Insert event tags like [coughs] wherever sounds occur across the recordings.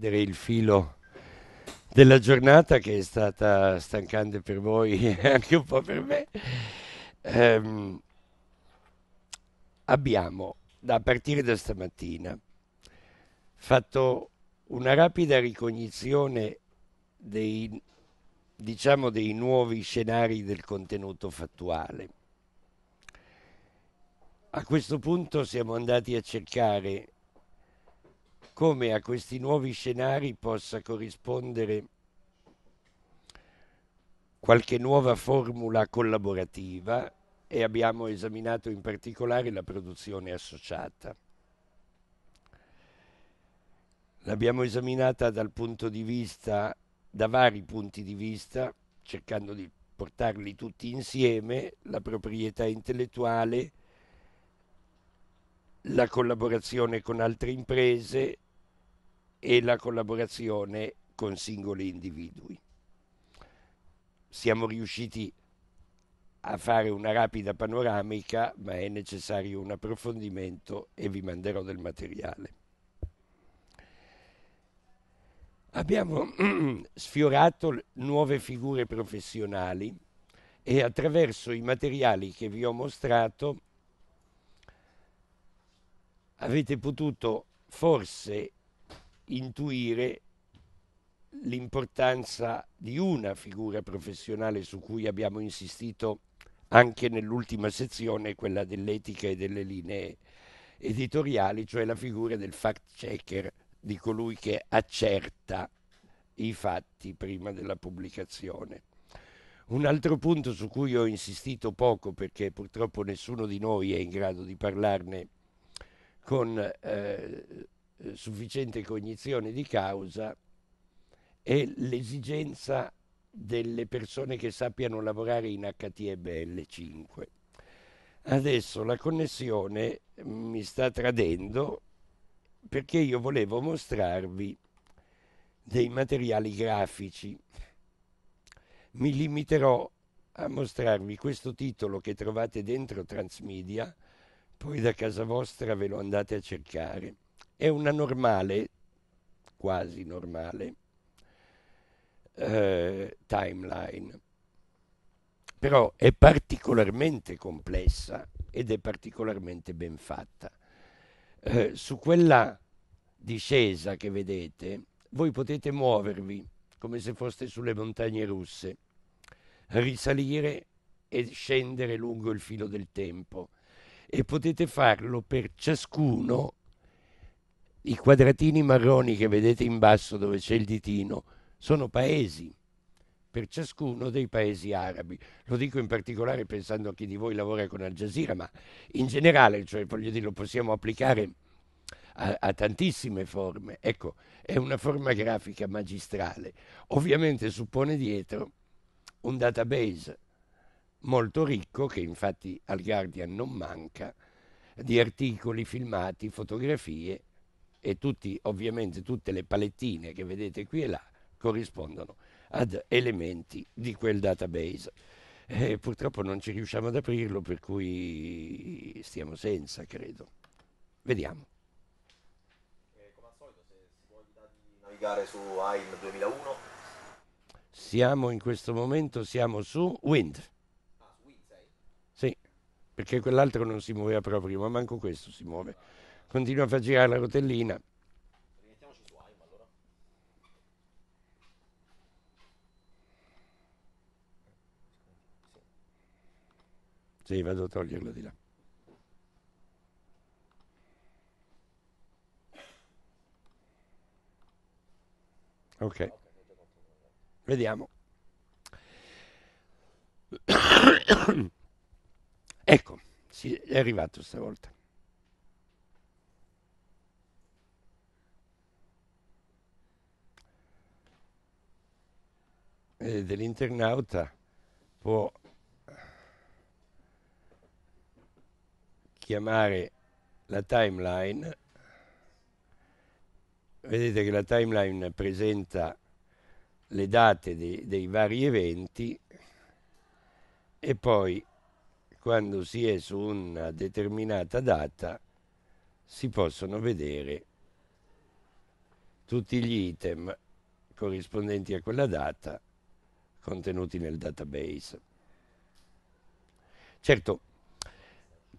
il filo della giornata che è stata stancante per voi [laughs] e anche un po' per me. Um, abbiamo, da partire da stamattina, fatto una rapida ricognizione dei, diciamo, dei nuovi scenari del contenuto fattuale. A questo punto siamo andati a cercare come a questi nuovi scenari possa corrispondere qualche nuova formula collaborativa e abbiamo esaminato in particolare la produzione associata. L'abbiamo esaminata dal punto di vista, da vari punti di vista, cercando di portarli tutti insieme, la proprietà intellettuale, la collaborazione con altre imprese, e la collaborazione con singoli individui. Siamo riusciti a fare una rapida panoramica, ma è necessario un approfondimento e vi manderò del materiale. Abbiamo [clears throat] sfiorato nuove figure professionali e attraverso i materiali che vi ho mostrato avete potuto forse intuire l'importanza di una figura professionale su cui abbiamo insistito anche nell'ultima sezione, quella dell'etica e delle linee editoriali, cioè la figura del fact checker, di colui che accerta i fatti prima della pubblicazione. Un altro punto su cui ho insistito poco perché purtroppo nessuno di noi è in grado di parlarne con eh, eh, sufficiente cognizione di causa e l'esigenza delle persone che sappiano lavorare in HTML5. Adesso la connessione mi sta tradendo perché io volevo mostrarvi dei materiali grafici. Mi limiterò a mostrarvi questo titolo che trovate dentro Transmedia, poi da casa vostra ve lo andate a cercare è una normale, quasi normale, eh, timeline. Però è particolarmente complessa ed è particolarmente ben fatta. Eh, su quella discesa che vedete, voi potete muovervi come se foste sulle montagne russe, risalire e scendere lungo il filo del tempo e potete farlo per ciascuno i quadratini marroni che vedete in basso dove c'è il ditino sono paesi per ciascuno dei paesi arabi. Lo dico in particolare pensando a chi di voi lavora con Al Jazeera, ma in generale, cioè, voglio dire, lo possiamo applicare a, a, tantissime forme. Ecco, è una forma grafica magistrale. Ovviamente suppone dietro un database molto ricco, che infatti al Guardian non manca, di articoli, filmati, fotografie e tutti, ovviamente tutte le palettine che vedete qui e là corrispondono ad elementi di quel database. Eh, purtroppo non ci riusciamo ad aprirlo, per cui stiamo senza, credo. Vediamo. Eh, come al solito, se si può di navigare su AIM 2001. Siamo in questo momento, siamo su Wind. Ah, su Wind 6? Sì, perché quell'altro non si muoveva proprio, ma manco questo si muove continua a far girare la rotellina. Sì, vado a toglierlo di là. Ok. Vediamo. [coughs] ecco, è arrivato stavolta. eh, dell'internauta può chiamare la timeline vedete che la timeline presenta le date dei, dei vari eventi e poi quando si è su una determinata data si possono vedere tutti gli item corrispondenti a quella data contenuti nel database. Certo,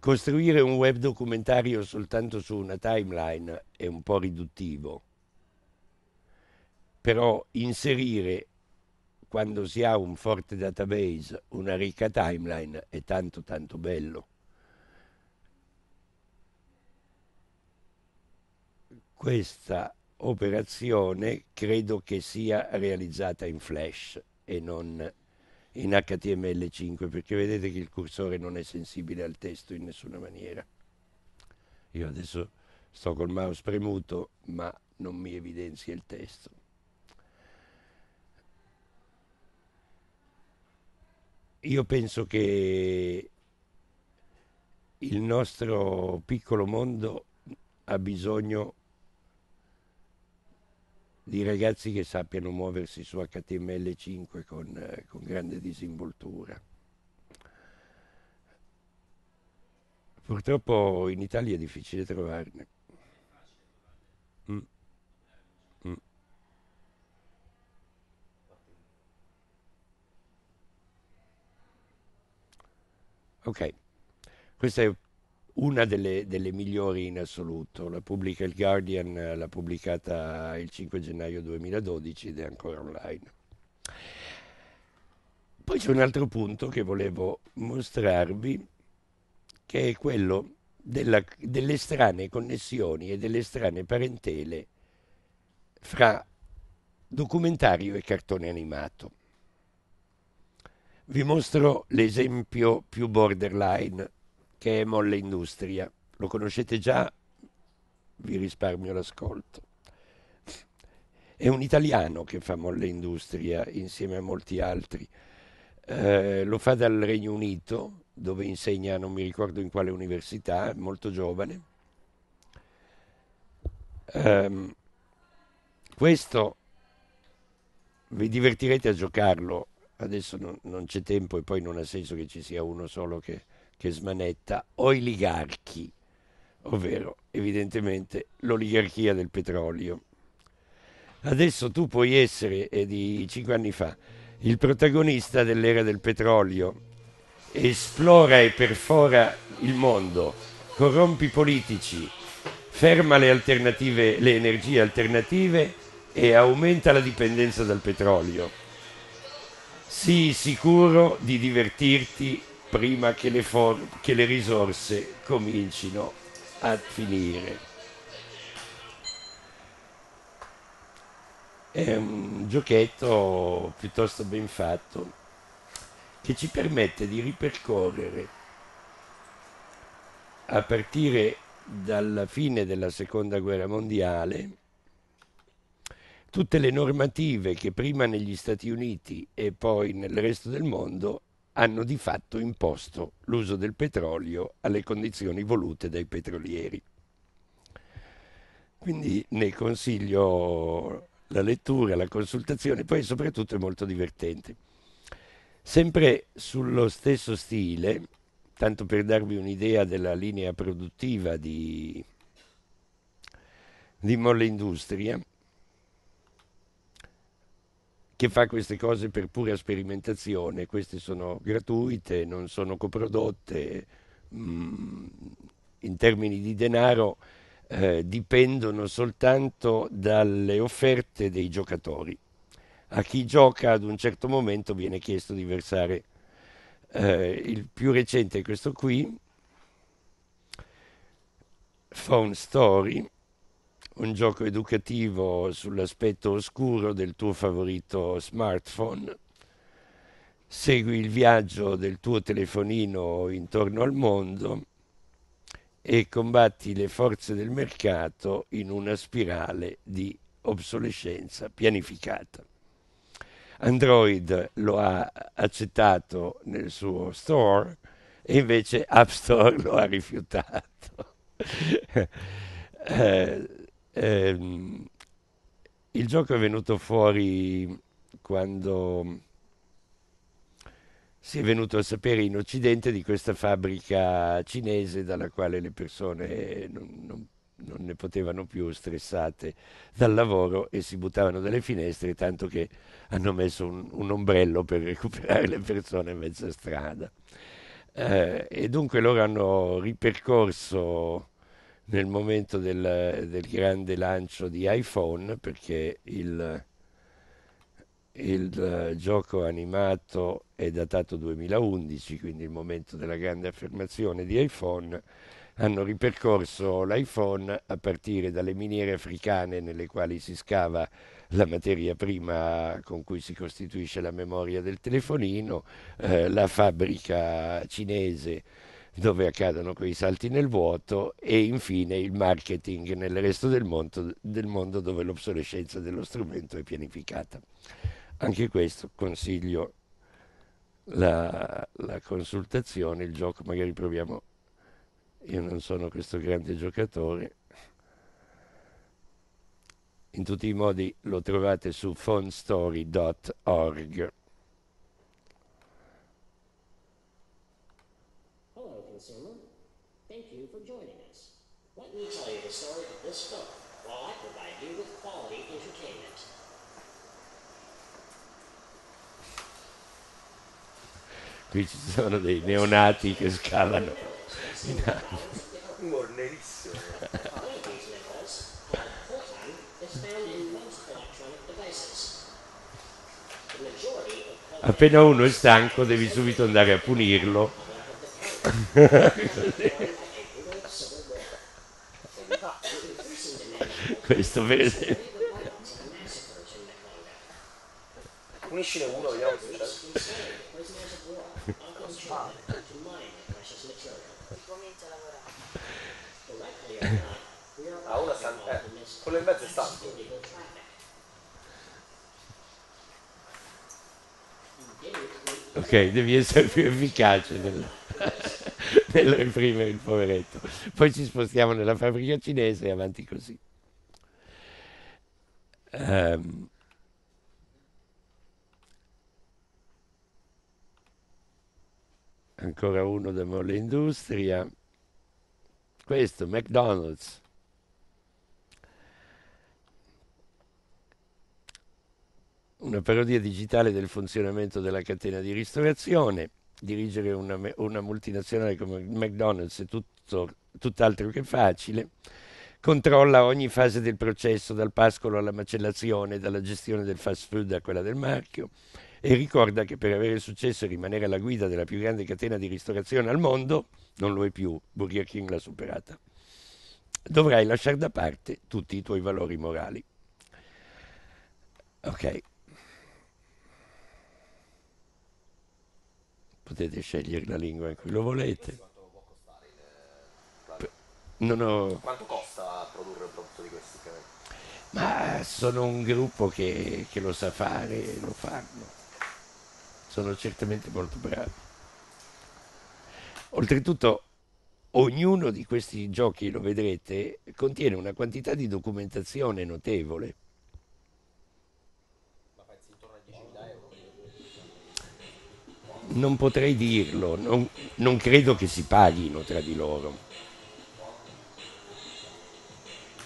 costruire un web documentario soltanto su una timeline è un po' riduttivo, però inserire quando si ha un forte database, una ricca timeline, è tanto tanto bello. Questa operazione credo che sia realizzata in flash e non in HTML5 perché vedete che il cursore non è sensibile al testo in nessuna maniera. Io adesso sto col mouse premuto ma non mi evidenzia il testo. Io penso che il nostro piccolo mondo ha bisogno di di ragazzi che sappiano muoversi su HTML5 con, eh, con grande disinvoltura. Purtroppo in Italia è difficile trovarne. Mm. Mm. Ok, questa è una delle, delle, migliori in assoluto. La pubblica il Guardian, eh, l'ha pubblicata il 5 gennaio 2012 ed è ancora online. Poi c'è un altro punto che volevo mostrarvi, che è quello della, delle strane connessioni e delle strane parentele fra documentario e cartone animato. Vi mostro l'esempio più borderline che è Molle Industria. Lo conoscete già? Vi risparmio l'ascolto. È un italiano che fa Molle Industria insieme a molti altri. Eh, lo fa dal Regno Unito, dove insegna, non mi ricordo in quale università, molto giovane. Um, questo vi divertirete a giocarlo. Adesso non, non c'è tempo e poi non ha senso che ci sia uno solo che che smanetta oligarchi, ovvero evidentemente l'oligarchia del petrolio. Adesso tu puoi essere, è di cinque anni fa, il protagonista dell'era del petrolio, esplora e perfora il mondo, corrompi i politici, ferma le, le energie alternative e aumenta la dipendenza dal petrolio. Sii sicuro di divertirti prima che le, che le risorse comincino a finire. È un giochetto piuttosto ben fatto che ci permette di ripercorrere a partire dalla fine della seconda guerra mondiale tutte le normative che prima negli Stati Uniti e poi nel resto del mondo hanno di fatto imposto l'uso del petrolio alle condizioni volute dai petrolieri. Quindi ne consiglio la lettura, la consultazione, poi soprattutto è molto divertente. Sempre sullo stesso stile, tanto per darvi un'idea della linea produttiva di, di Molle Industria, che fa queste cose per pura sperimentazione, queste sono gratuite, non sono coprodotte, mm, in termini di denaro eh, dipendono soltanto dalle offerte dei giocatori. A chi gioca ad un certo momento viene chiesto di versare. Eh, il più recente è questo qui, Phone Story un gioco educativo sull'aspetto oscuro del tuo favorito smartphone. Segui il viaggio del tuo telefonino intorno al mondo e combatti le forze del mercato in una spirale di obsolescenza pianificata. Android lo ha accettato nel suo store e invece App Store lo ha rifiutato. [laughs] eh, eh, il gioco è venuto fuori quando si è venuto a sapere in Occidente di questa fabbrica cinese dalla quale le persone non, non, non ne potevano più stressate dal lavoro e si buttavano dalle finestre, tanto che hanno messo un, un ombrello per recuperare le persone in mezza strada. Eh, e dunque loro hanno ripercorso nel momento del, del grande lancio di iPhone perché il, il eh, gioco animato è datato 2011, quindi il momento della grande affermazione di iPhone, hanno ripercorso l'iPhone a partire dalle miniere africane nelle quali si scava la materia prima con cui si costituisce la memoria del telefonino, eh, la fabbrica cinese dove accadono quei salti nel vuoto e infine il marketing nel resto del mondo, del mondo dove l'obsolescenza dello strumento è pianificata. Anche questo consiglio la, la consultazione, il gioco magari proviamo, io non sono questo grande giocatore, in tutti i modi lo trovate su fondstory.org. qui ci sono dei neonati che scavano in alto. Appena uno è stanco devi subito andare a punirlo. [laughs] Questo per esempio. Mišine urao, ja Ah, una sta... Eh, quello in mezzo è stanco. Ok, devi essere più efficace nel, reprimere [laughs] il poveretto. Poi ci spostiamo nella fabbrica cinese e avanti così. Um, ancora uno da Molle Industria. Questo, McDonald's. Una parodia digitale del funzionamento della catena di ristorazione. Dirigere una, una multinazionale come McDonald's è tutto, tutt'altro che facile controlla ogni fase del processo, dal pascolo alla macellazione, dalla gestione del fast food a quella del marchio, e ricorda che per avere successo e rimanere alla guida della più grande catena di ristorazione al mondo, non lo è più, Burger King l'ha superata, dovrai lasciare da parte tutti i tuoi valori morali. Ok. Potete scegliere la lingua in cui lo volete. Non ho... Quanto costa produrre un prodotto di questi? Ma sono un gruppo che, che lo sa fare e lo fanno sono certamente molto bravi. Oltretutto, ognuno di questi giochi, lo vedrete, contiene una quantità di documentazione notevole. Non potrei dirlo, non, non credo che si paghino tra di loro.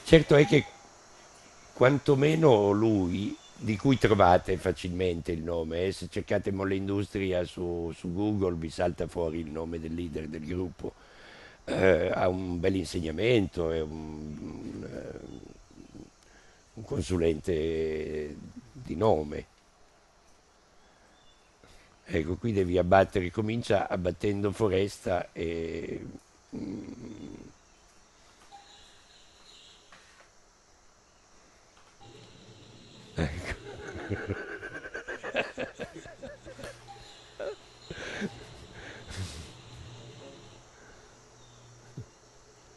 Certo è che quantomeno lui di cui trovate facilmente il nome. Eh? Se cercate Molle Industria su, su, Google vi salta fuori il nome del leader del gruppo. Eh, ha un bel insegnamento, è un, un, eh, un consulente di nome. Ecco, qui devi abbattere, comincia abbattendo foresta e... Mm, Ecco.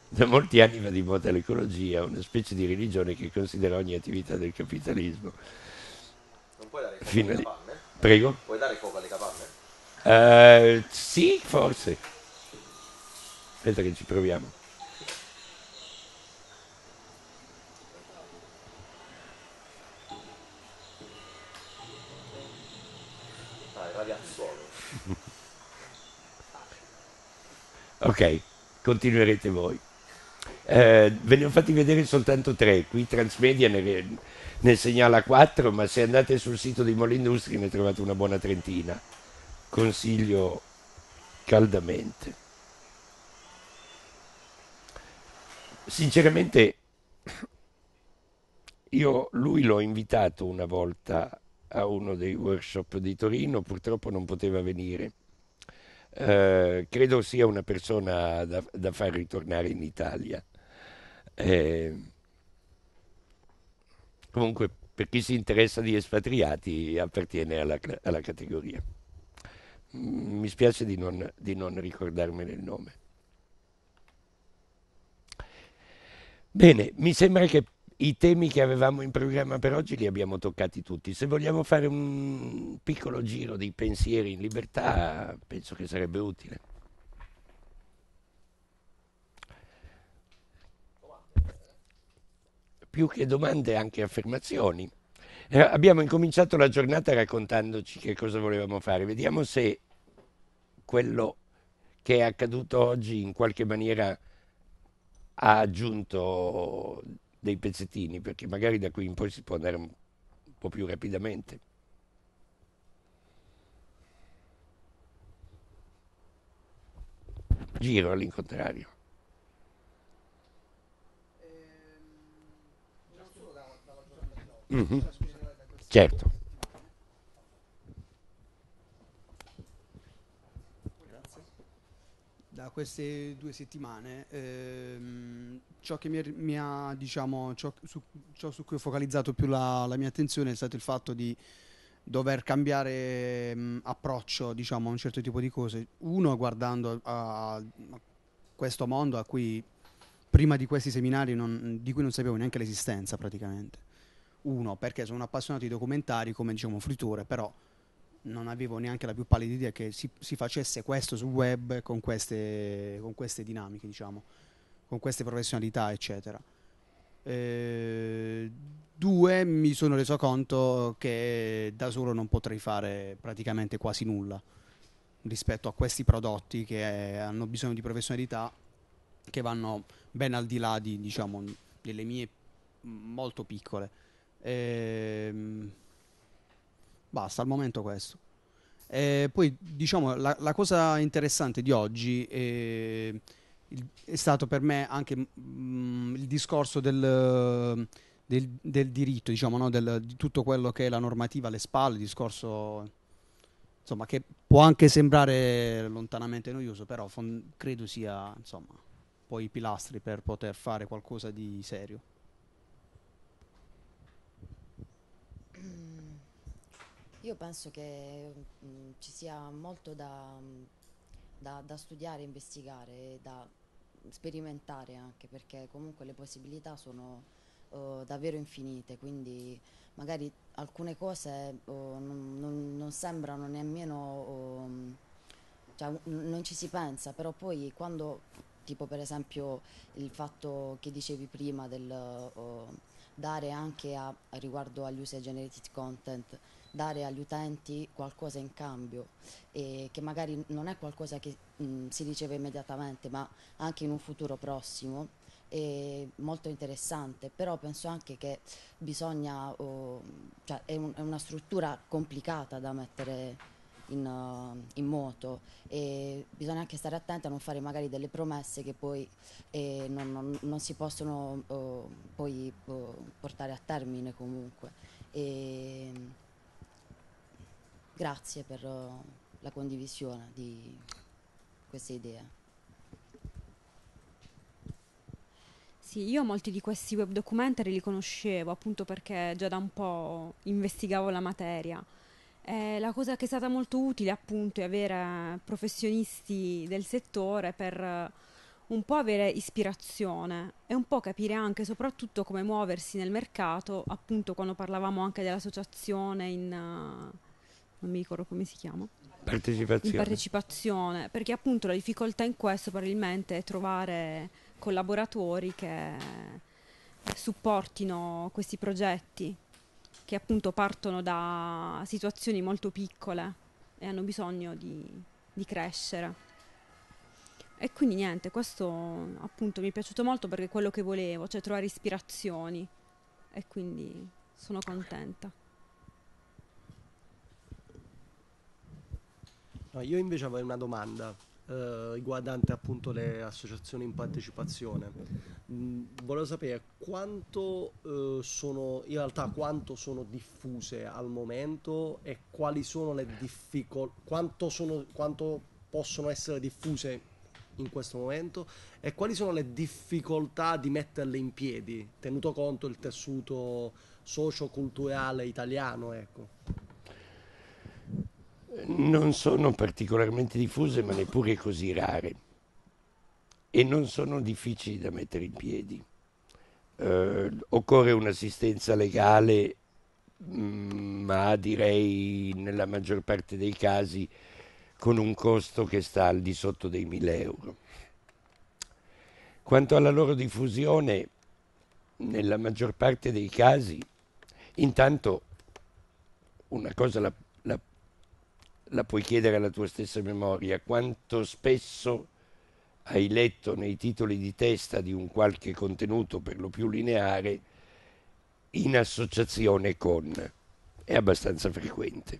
Da molti anni va di moda l'ecologia, una specie di religione che considera ogni attività del capitalismo. Non puoi dare fuoco alle capanne? Prego? Puoi dare fuoco alle capanne? Uh, sì, forse. Aspetta che ci proviamo. Ok, continuerete voi. Eh, ve ne ho fatti vedere soltanto tre, qui Transmedia ne, ne segnala quattro, ma se andate sul sito di Molindustri ne trovate una buona trentina. Consiglio caldamente. Sinceramente, io lui l'ho invitato una volta a uno dei workshop di Torino, purtroppo non poteva venire. Eh, credo sia una persona da, da far ritornare in Italia. Eh, comunque, per chi si interessa di espatriati, appartiene alla, alla categoria. Mm, mi spiace di non, di non ricordarmene il nome. Bene, mi sembra che i temi che avevamo in programma per oggi li abbiamo toccati tutti. Se vogliamo fare un piccolo giro di pensieri in libertà, penso che sarebbe utile. Più che domande, anche affermazioni. Eh, abbiamo incominciato la giornata raccontandoci che cosa volevamo fare. Vediamo se quello che è accaduto oggi in qualche maniera ha aggiunto dei pezzettini, perché magari da qui in poi si può andare un po' più rapidamente. Giro all'incontrario. Mm-hmm. Certo. da queste due settimane ehm, ciò, mi, mi ha, diciamo, ciò, su, ciò, su, cui ho focalizzato più la, la, mia attenzione è stato il fatto di dover cambiare mh, approccio diciamo, a un certo tipo di cose. Uno, guardando a, a questo mondo a cui prima di questi seminari non, di cui non sapevo neanche l'esistenza praticamente. Uno, perché sono un appassionato di documentari come diciamo frittore, però non avevo neanche la più pallida idea che si, si facesse questo sul web con queste, con queste, dinamiche, diciamo, con queste professionalità, eccetera. Eh, due, mi sono reso conto che da solo non potrei fare praticamente quasi nulla rispetto a questi prodotti che eh, hanno bisogno di professionalità che vanno ben al di là di, diciamo, delle mie molto piccole. Ehm, Basta, al momento questo. E eh, poi diciamo la, la, cosa interessante di oggi è, eh, è stato per me anche mh, mm, il discorso del, del, del diritto, diciamo, no? del, di tutto quello che è la normativa alle spalle, il discorso insomma, che può anche sembrare lontanamente noioso, però fond- credo sia insomma, poi i pilastri per poter fare qualcosa di serio. Io penso che mh, mm, ci sia molto da, da, da studiare, investigare, da sperimentare anche perché comunque le possibilità sono uh, davvero infinite, quindi magari alcune cose uh, non, non, non, sembrano nemmeno, uh, cioè, non ci si pensa, però poi quando, tipo per esempio il fatto che dicevi prima del dare anche a, riguardo agli user generated content, dare agli utenti qualcosa in cambio, eh, che magari non è qualcosa che mh, si riceve immediatamente, ma anche in un futuro prossimo, è molto interessante, però penso anche che bisogna, oh, cioè è, un, è, una struttura complicata da mettere in, uh, in, moto e bisogna anche stare attenti a non fare magari delle promesse che poi eh, non, non, non, si possono oh, poi oh, portare a termine comunque. E, Grazie per eh, la condivisione di queste idee. Sì, io molti di questi web documentary li conoscevo appunto perché già da un po' investigavo la materia. Eh, la cosa che è stata molto utile appunto è avere professionisti del settore per eh, un po' avere ispirazione e un po' capire anche soprattutto come muoversi nel mercato, appunto quando parlavamo anche dell'associazione in... Uh, non mi ricordo come si chiama. Partecipazione. partecipazione, perché appunto la difficoltà in questo probabilmente è trovare collaboratori che supportino questi progetti che appunto partono da situazioni molto piccole e hanno bisogno di, di crescere. E quindi niente, questo appunto mi è piaciuto molto perché è quello che volevo, cioè trovare ispirazioni e quindi sono contenta. No, io invece avrei una domanda eh, riguardante appunto le associazioni in partecipazione. Mm, volevo sapere quanto eh, sono, in realtà quanto sono diffuse al momento e quali sono le difficoltà, quanto, quanto possono essere diffuse in questo momento e quali sono le difficoltà di metterle in piedi, tenuto conto il tessuto socio-culturale italiano, ecco non sono particolarmente diffuse ma neppure così rare e non sono difficili da mettere in piedi. Eh, occorre un'assistenza legale, mm, ma direi nella maggior parte dei casi con un costo che sta al di sotto dei 1000 euro. Quanto alla loro diffusione, nella maggior parte dei casi, intanto una cosa la la puoi chiedere alla tua stessa memoria, quanto spesso hai letto nei titoli di testa di un qualche contenuto per lo più lineare in associazione con, è abbastanza frequente.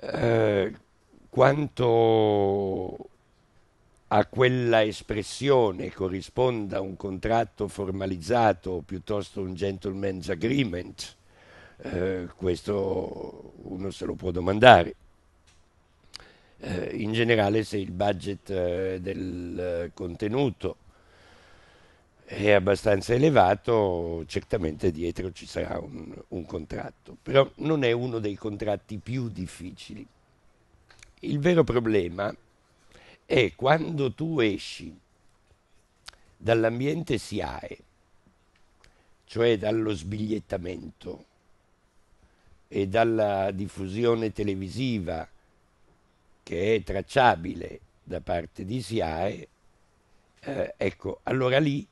Eh, quanto a quella espressione corrisponda un contratto formalizzato o piuttosto un gentleman's agreement, eh, questo uno se lo può domandare. Eh, in generale se il budget eh, del eh, contenuto è abbastanza elevato, certamente dietro ci sarà un, un, contratto, però non è uno dei contratti più difficili. Il vero problema è quando tu esci dall'ambiente SIAE, cioè dallo sbigliettamento, e dalla diffusione televisiva che è tracciabile da parte di SIAE, eh, ecco, allora lì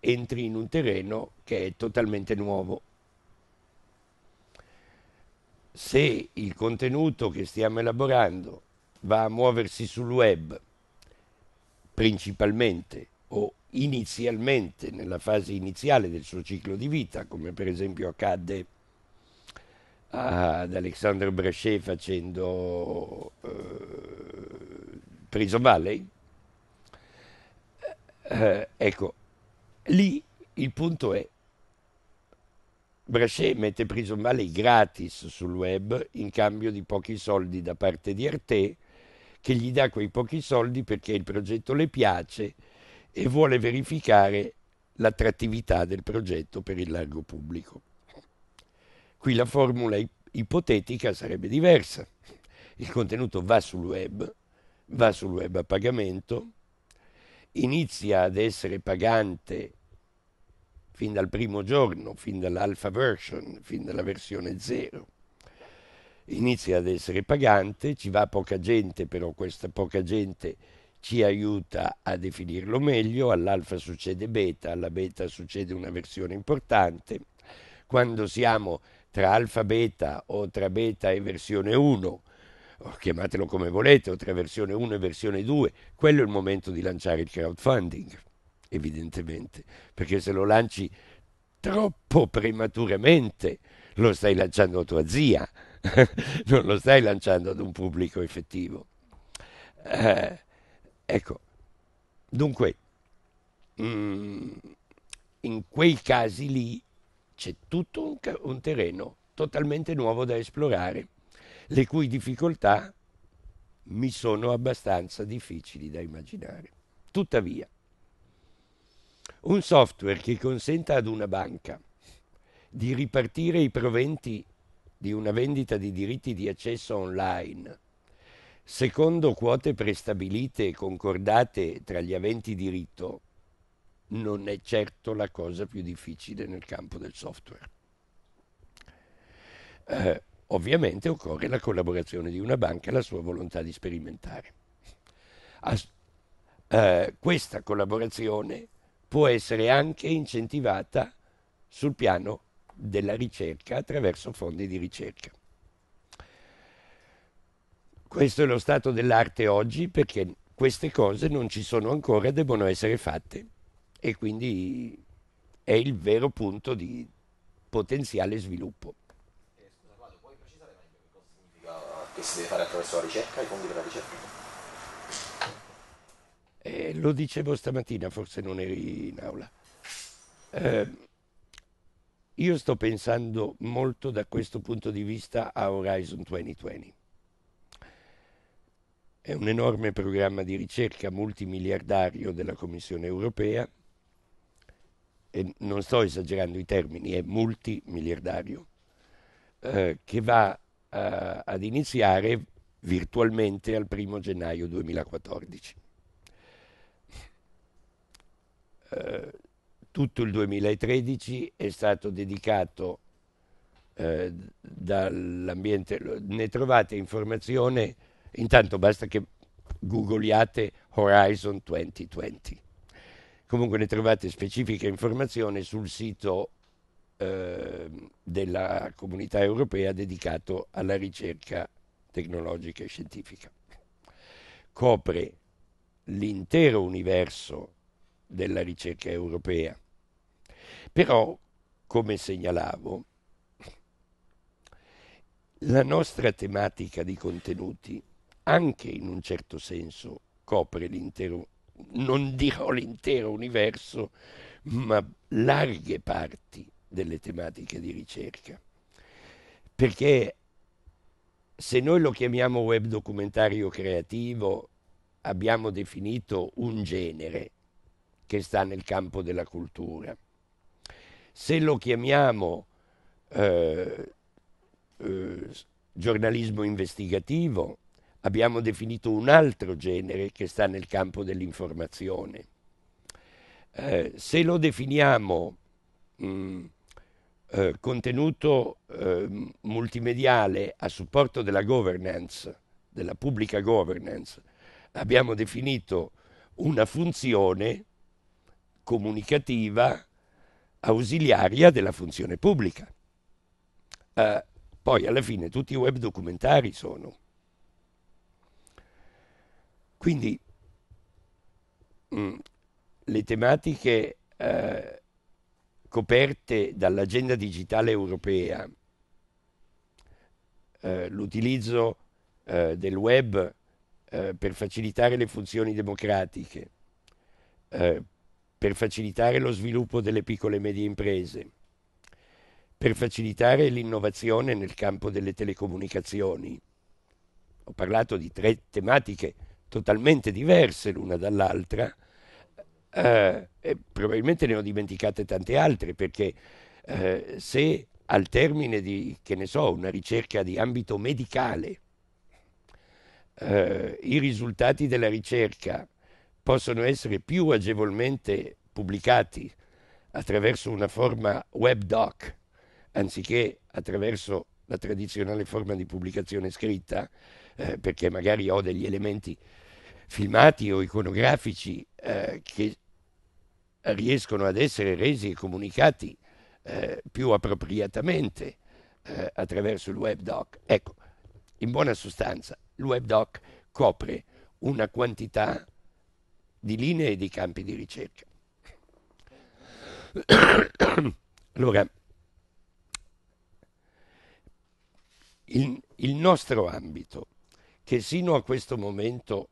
entri in un terreno che è totalmente nuovo. Se il contenuto che stiamo elaborando va a muoversi sul web, principalmente o inizialmente nella fase iniziale del suo ciclo di vita, come per esempio accadde ad Alexandre Brechet facendo eh, Prison Valley. Eh, eh, ecco, lì il punto è, Brachet mette Prison Valley gratis sul web in cambio di pochi soldi da parte di Arte, che gli dà quei pochi soldi perché il progetto le piace e vuole verificare l'attrattività del progetto per il largo pubblico. Qui la formula ipotetica sarebbe diversa. Il contenuto va sul web, va sul web a pagamento, inizia ad essere pagante fin dal primo giorno, fin dall'alpha version, fin dalla versione zero. Inizia ad essere pagante, ci va poca gente, però questa poca gente ci aiuta a definirlo meglio, all'alfa succede beta, alla beta succede una versione importante, quando siamo tra alfa beta o tra beta e versione 1, chiamatelo come volete, o tra versione 1 e versione 2, quello è il momento di lanciare il crowdfunding, evidentemente, perché se lo lanci troppo prematuramente lo stai lanciando a tua zia, [laughs] non lo stai lanciando ad un pubblico effettivo. Eh, ecco, dunque, mm, in quei casi lì c'è tutto un, un terreno totalmente nuovo da esplorare, le cui difficoltà mi sono abbastanza difficili da immaginare. Tuttavia, un software che consenta ad una banca di ripartire i proventi di una vendita di diritti di accesso online secondo quote prestabilite e concordate tra gli aventi diritto non è certo la cosa più difficile nel campo del software. Eh, ovviamente occorre la collaborazione di una banca e la sua volontà di sperimentare. As eh, questa collaborazione può essere anche incentivata sul piano della ricerca attraverso fondi di ricerca. Questo è lo stato dell'arte oggi perché queste cose non ci sono ancora e debbono essere fatte e quindi è il vero punto di potenziale sviluppo. Eh, scusa Claudio, puoi precisare meglio che cosa significa eh, che si deve fare attraverso la ricerca e i fondi per la ricerca? Eh, lo dicevo stamattina, forse non eri in aula. Eh, io sto pensando molto da questo punto di vista a Horizon 2020. È un enorme programma di ricerca multimiliardario della Commissione europea e non sto esagerando i termini, è multimiliardario, eh, che va eh, ad iniziare virtualmente al 1 gennaio 2014. Eh, tutto il 2013 è stato dedicato eh, dall'ambiente, ne trovate informazione, intanto basta che googliate Horizon 2020 Comunque ne trovate specifiche informazioni sul sito eh, della comunità europea dedicato alla ricerca tecnologica e scientifica. Copre l'intero universo della ricerca europea. Però, come segnalavo, la nostra tematica di contenuti, anche in un certo senso, copre l'intero non dirò l'intero universo, ma larghe parti delle tematiche di ricerca. Perché se noi lo chiamiamo web documentario creativo, abbiamo definito un genere che sta nel campo della cultura. Se lo chiamiamo eh, eh, giornalismo investigativo, abbiamo definito un altro genere che sta nel campo dell'informazione. Eh, se lo definiamo mh, mm, eh, contenuto eh, multimediale a supporto della governance, della pubblica governance, abbiamo definito una funzione comunicativa ausiliaria della funzione pubblica. Eh, poi alla fine tutti i web documentari sono quindi mm, le tematiche eh, coperte dall'agenda digitale europea, eh, l'utilizzo eh, del web eh, per facilitare le funzioni democratiche, eh, per facilitare lo sviluppo delle piccole e medie imprese, per facilitare l'innovazione nel campo delle telecomunicazioni. Ho parlato di tre tematiche totalmente diverse l'una dall'altra, eh, probabilmente ne ho dimenticate tante altre, perché eh, se al termine di, che ne so, una ricerca di ambito medicale, eh, i risultati della ricerca possono essere più agevolmente pubblicati attraverso una forma web doc anziché attraverso la tradizionale forma di pubblicazione scritta, eh, perché magari ho degli elementi filmati o iconografici eh, che riescono ad essere resi e comunicati eh, più appropriatamente eh, attraverso il webdoc. Ecco, in buona sostanza, il webdoc copre una quantità di linee e di campi di ricerca. [coughs] allora, il, il, nostro ambito che sino a questo momento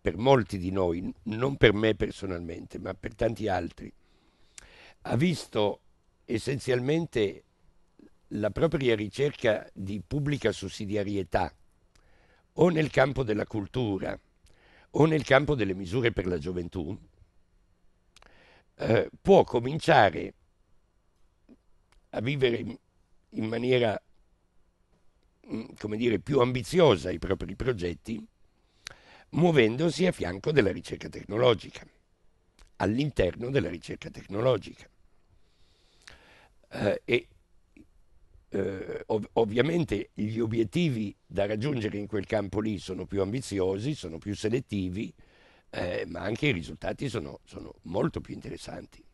per molti di noi, non per me personalmente, ma per tanti altri, ha visto essenzialmente la propria ricerca di pubblica sussidiarietà o nel campo della cultura o nel campo delle misure per la gioventù, eh, può cominciare a vivere in, in maniera Mm, come dire, più ambiziosa i propri progetti, muovendosi a fianco della ricerca tecnologica, all'interno della ricerca tecnologica. Eh, e eh, ov- ovviamente gli obiettivi da raggiungere in quel campo lì sono più ambiziosi, sono più selettivi, eh, ma anche i risultati sono, sono molto più interessanti.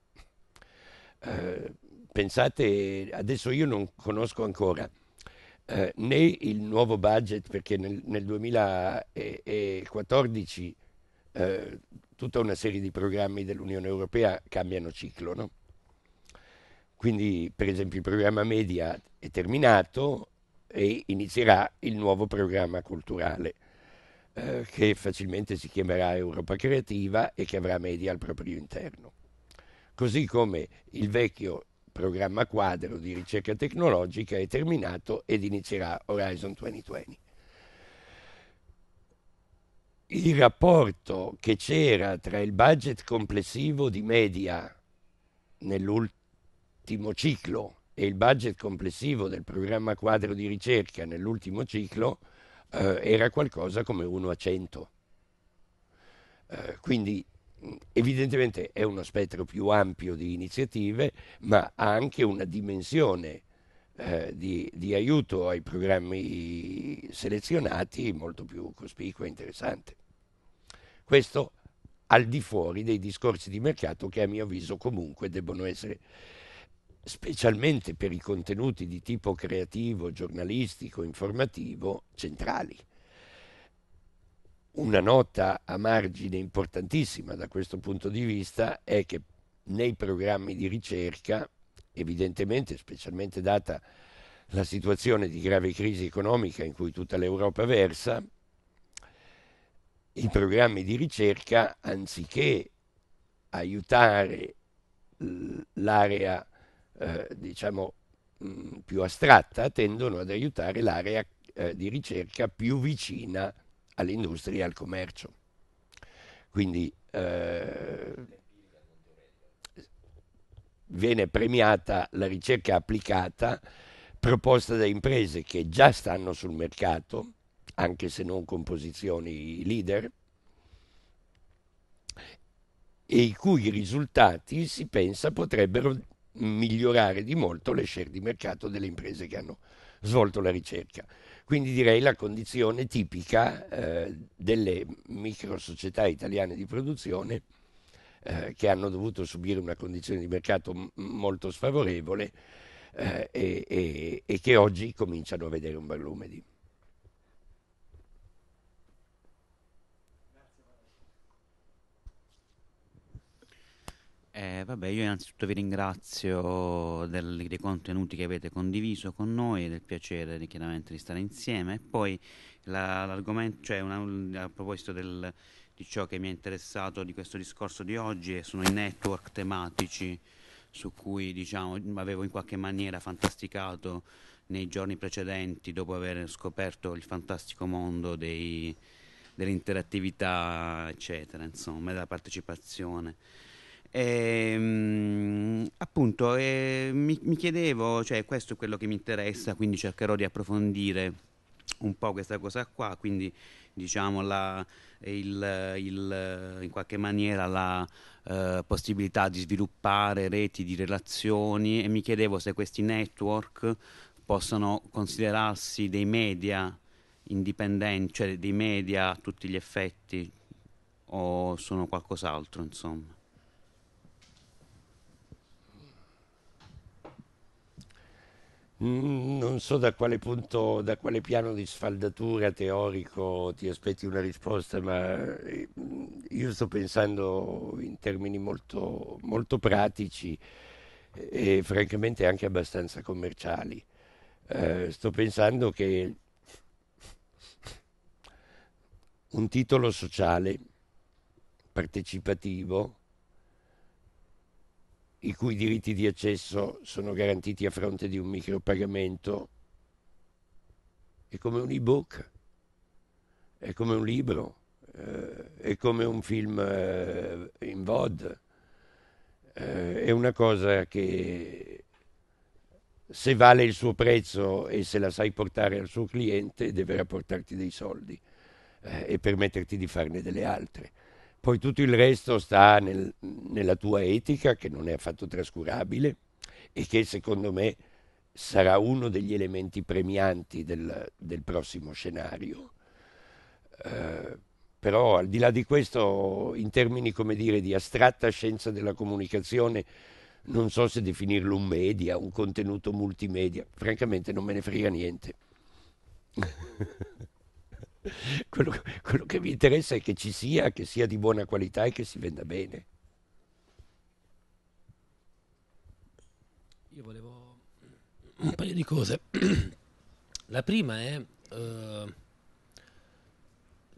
Eh, pensate, adesso io non conosco ancora eh, né il nuovo budget, perché nel, nel 2014 eh, tutta una serie di programmi dell'Unione Europea cambiano ciclo. No? Quindi, per esempio, il programma media è terminato e inizierà il nuovo programma culturale, eh, che facilmente si chiamerà Europa Creativa e che avrà media al proprio interno. Così come il vecchio programma quadro di ricerca tecnologica è terminato ed inizierà Horizon 2020. Il rapporto che c'era tra il budget complessivo di media nell'ultimo ciclo e il budget complessivo del programma quadro di ricerca nell'ultimo ciclo eh, era qualcosa come 1 a 100. Eh, quindi evidentemente è uno spettro più ampio di iniziative, ma ha anche una dimensione eh, di, di, aiuto ai programmi selezionati molto più cospicua e interessante. Questo al di fuori dei discorsi di mercato che a mio avviso comunque debbono essere, specialmente per i contenuti di tipo creativo, giornalistico, informativo, centrali. Una nota a margine importantissima da questo punto di vista è che nei programmi di ricerca, evidentemente, specialmente data la situazione di grave crisi economica in cui tutta l'Europa versa, i programmi di ricerca, anziché aiutare l'area eh, diciamo, mm, più astratta, tendono ad aiutare l'area eh, di ricerca più vicina all'industria e al commercio. Quindi eh, viene premiata la ricerca applicata proposta da imprese che già stanno sul mercato, anche se non con posizioni leader, e i cui risultati si pensa potrebbero migliorare di molto le share di mercato delle imprese che hanno svolto la ricerca. Quindi direi la condizione tipica eh, delle società italiane di produzione eh, che hanno dovuto subire una condizione di mercato m- molto sfavorevole eh, e, e, e che oggi cominciano a vedere un bel lunedì. Eh, vabbè, io innanzitutto vi ringrazio del, dei contenuti che avete condiviso con noi e del piacere di, chiaramente di stare insieme. E poi la, l'argomento, cioè una, a proposito del, di ciò che mi è interessato di questo discorso di oggi, eh, sono i network tematici su cui diciamo, avevo in qualche maniera fantasticato nei giorni precedenti dopo aver scoperto il fantastico mondo dei, dell'interattività, eccetera, insomma, della partecipazione. E, ehm, appunto, e eh, mi, mi, chiedevo, cioè questo è quello che mi interessa, quindi cercherò di approfondire un po' questa cosa qua, quindi diciamo la, il, il, in qualche maniera la eh, possibilità di sviluppare reti di relazioni e mi chiedevo se questi network possono considerarsi dei media indipendenti, cioè dei media a tutti gli effetti o sono qualcos'altro, insomma. Mm, non so da quale punto, da quale piano di sfaldatura teorico ti aspetti una risposta, ma eh, io sto pensando in termini molto, molto pratici eh, e francamente anche abbastanza commerciali. Eh, sto pensando che un titolo sociale partecipativo i cui diritti di accesso sono garantiti a fronte di un micropagamento. È come un ebook, è come un libro, eh, è come un film eh, in VOD. Eh, è una cosa che se vale il suo prezzo e se la sai portare al suo cliente deve rapportarti dei soldi e permetterti di farne delle altre. Poi tutto il resto sta nel, nella tua etica, che non è affatto trascurabile e che secondo me sarà uno degli elementi premianti del, del prossimo scenario. Eh, però al di là di questo, in termini come dire di astratta scienza della comunicazione, non so se definirlo un media, un contenuto multimedia, francamente non me ne frega niente. [laughs] [laughs] quello, quello che mi interessa è che ci sia, che sia di buona qualità e che si venda bene. Io volevo un paio di cose. [clears throat] La prima è... Uh,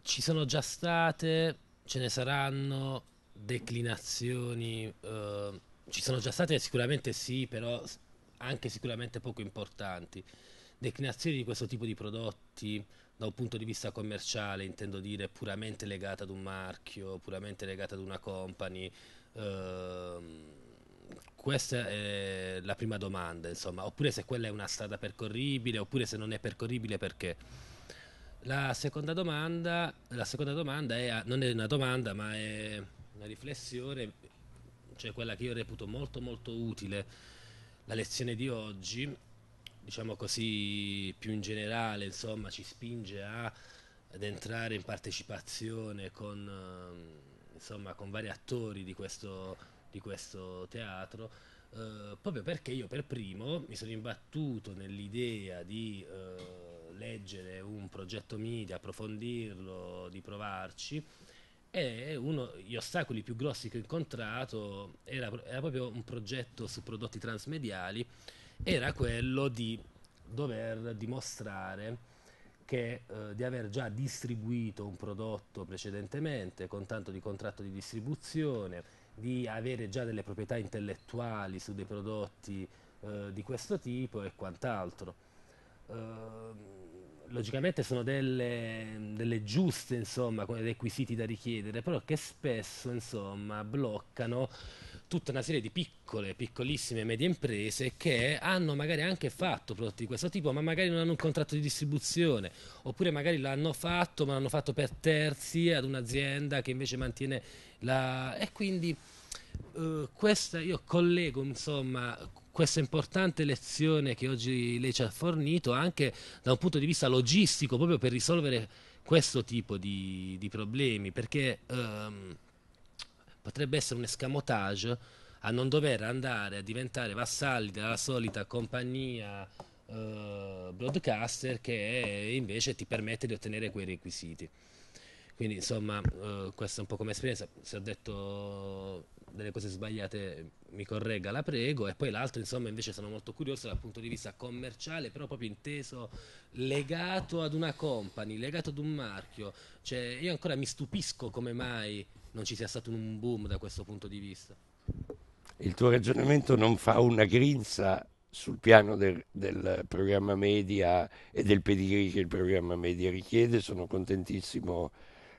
ci sono già state, ce ne saranno declinazioni, uh, ci sono già state sicuramente sì, però anche sicuramente poco importanti, declinazioni di questo tipo di prodotti da un punto di vista commerciale, intendo dire, puramente legata ad un marchio, puramente legata ad una company? Ehm, questa è la prima domanda, insomma, oppure se quella è una strada percorribile, oppure se non è percorribile perché. La seconda domanda, la seconda domanda è, non è una domanda, ma è una riflessione, cioè quella che io reputo molto molto utile, la lezione di oggi, diciamo così, più in generale, insomma, ci spinge a, ad entrare in partecipazione con, ehm, insomma, con vari attori di questo, di questo teatro, eh, proprio perché io per primo mi sono imbattuto nell'idea di eh, leggere un progetto media, approfondirlo, di provarci e uno degli ostacoli più grossi che ho incontrato era, era proprio un progetto su prodotti transmediali era quello di dover dimostrare che, eh, di aver già distribuito un prodotto precedentemente con tanto di contratto di distribuzione, di avere già delle proprietà intellettuali su dei prodotti eh, di questo tipo e quant'altro. Eh, logicamente sono delle, delle giuste, insomma, come requisiti da richiedere, però che spesso, insomma, bloccano tutta una serie di piccole, piccolissime e medie imprese che hanno magari anche fatto prodotti di questo tipo, ma magari non hanno un contratto di distribuzione, oppure magari l'hanno fatto, ma l'hanno fatto per terzi ad un'azienda che invece mantiene la... E quindi uh, questa, io collego insomma questa importante lezione che oggi lei ci ha fornito anche da un punto di vista logistico, proprio per risolvere questo tipo di, di problemi, perché... Um, potrebbe essere un escamotage a non dover andare a diventare vassalli della solita compagnia eh, broadcaster che invece ti permette di ottenere quei requisiti. Quindi insomma eh, questa è un po' come esperienza, se ho detto delle cose sbagliate mi corregga, la prego. E poi l'altro, insomma, invece sono molto curioso dal punto di vista commerciale, però proprio inteso legato ad una company, legato ad un marchio. Cioè, io ancora mi stupisco come mai non ci sia stato un boom da questo punto di vista. Il tuo ragionamento non fa una grinza sul piano del, del programma media e del pedigree che il programma media richiede, sono contentissimo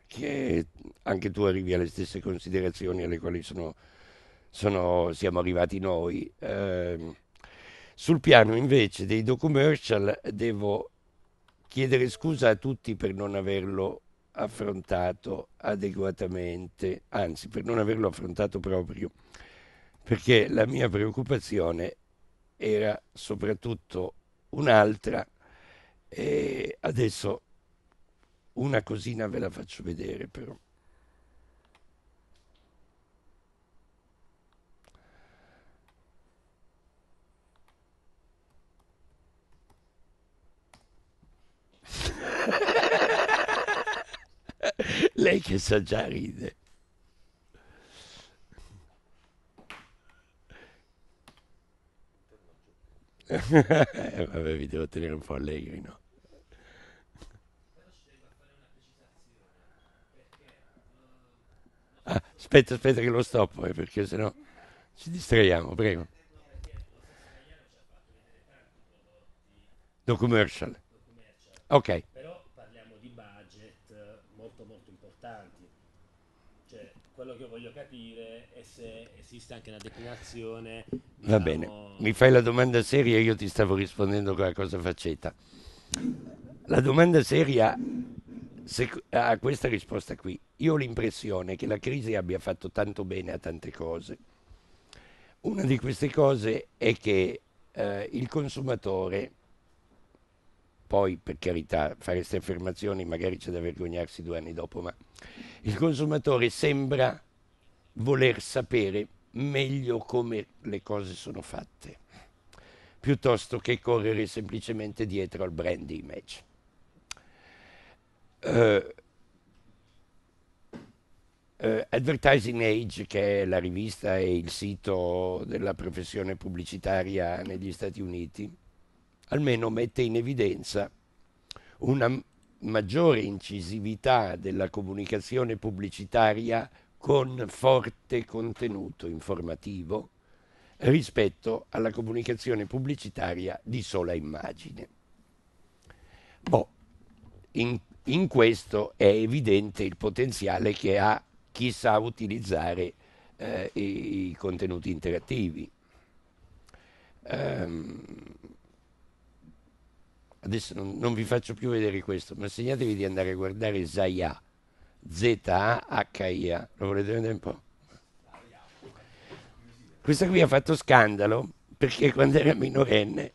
che anche tu arrivi alle stesse considerazioni alle quali sono, sono, siamo arrivati noi. Eh, sul piano invece dei docummercial devo chiedere scusa a tutti per non averlo affrontato adeguatamente, anzi per non averlo affrontato proprio, perché la mia preoccupazione era soprattutto un'altra e adesso una cosina ve la faccio vedere però. Lei che sa già ride. Eh, vabbè, vi devo tenere un po' allegri, no? Ah, aspetta, aspetta che lo stoppo, eh, perché sennò ci distraiamo, prego. Do commercial. Ok. quello che voglio capire è se esiste anche una declinazione. Diciamo... Va bene, diciamo, mi fai la domanda seria e io ti stavo rispondendo con la cosa faceta. La domanda seria ha questa risposta qui. Io ho l'impressione che la crisi abbia fatto tanto bene a tante cose. Una di queste cose è che eh, il consumatore poi per carità fare queste affermazioni magari c'è da vergognarsi due anni dopo, ma il consumatore sembra voler sapere meglio come le cose sono fatte, piuttosto che correre semplicemente dietro al brand image. Uh, uh, Advertising Age, che è la rivista e il sito della professione pubblicitaria negli Stati Uniti, almeno mette in evidenza una maggiore incisività della comunicazione pubblicitaria con forte contenuto informativo rispetto alla comunicazione pubblicitaria di sola immagine. Boh, in, in questo è evidente il potenziale che ha chi sa utilizzare eh, i, i, contenuti interattivi. Um, adesso non, non, vi faccio più vedere questo, ma segnatevi di andare a guardare Zaya, Z-A-H-I-A, lo volete vedere un po'? Questa qui ha fatto scandalo perché quando era minorenne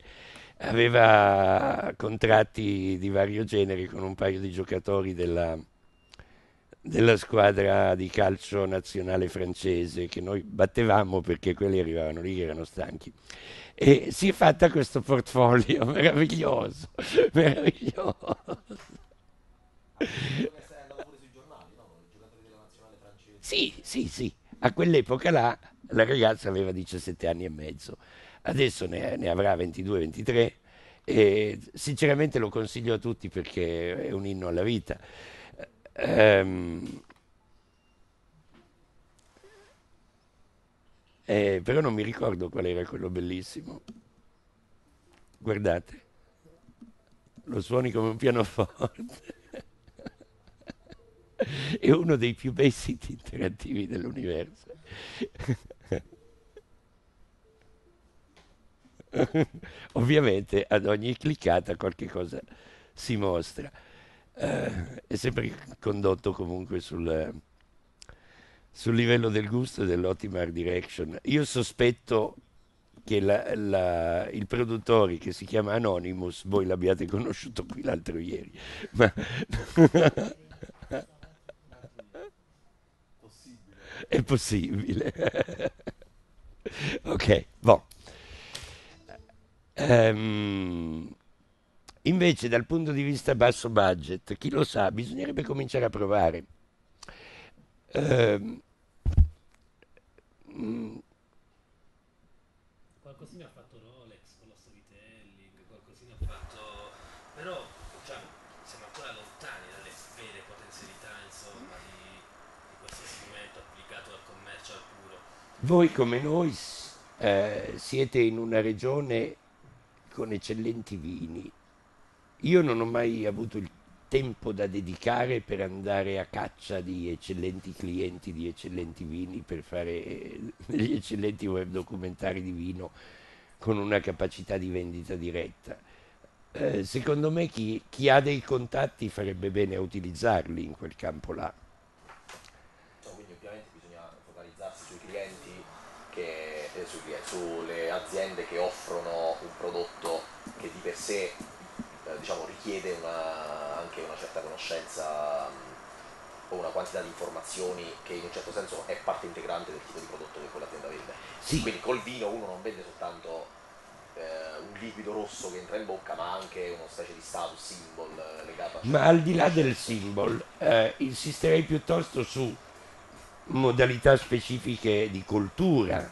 aveva contratti di vario genere con un paio di giocatori della, della squadra di calcio nazionale francese che noi battevamo perché quelli arrivavano lì che erano stanchi e si è fatta questo portfolio [laughs] meraviglioso meraviglioso sì sì sì a quell'epoca là la ragazza aveva 17 anni e mezzo adesso ne, ne avrà 22 23 e sinceramente lo consiglio a tutti perché è un inno alla vita Ehm, eh, però non mi ricordo qual era quello bellissimo. Guardate, lo suoni come un pianoforte. [laughs] È uno dei più bei siti interattivi dell'universo. [laughs] Ovviamente ad ogni cliccata qualche cosa si mostra eh, è sempre condotto comunque sul, sul livello del gusto e dell'ottima art direction. Io sospetto che la, la, il produttore che si chiama Anonymous voi l'abbiate conosciuto qui l'altro ieri. Ma... È possibile. [laughs] ok, boh. Um, Invece dal punto di vista basso budget, chi lo sa, bisognerebbe cominciare a provare. Eh, mh, mm. qualcosina ha fatto Rolex con lo storytelling, qualcosina ha fatto... però cioè, siamo ancora lontani dalle vere potenzialità insomma, di, di, questo strumento applicato al commercio al puro. Voi come noi eh, siete in una regione con eccellenti vini, io non ho mai avuto il tempo da dedicare per andare a caccia di eccellenti clienti, di eccellenti vini, per fare eh, degli eccellenti web documentari di vino con una capacità di vendita diretta. Eh, secondo me chi, chi ha dei contatti farebbe bene a utilizzarli in quel campo là. Quindi ovviamente bisogna focalizzarsi eh, sulle aziende che offrono un prodotto che di per sé eh, diciamo, richiede una, anche una certa conoscenza o una quantità di informazioni che in un certo senso è parte integrante del tipo di prodotto che quell'azienda vende. Sì. Quindi col vino uno non vende soltanto eh, un liquido rosso che entra in bocca, ma anche una specie di status symbol eh, legato a... Ma al di là del symbol, eh, insisterei piuttosto su modalità specifiche di coltura,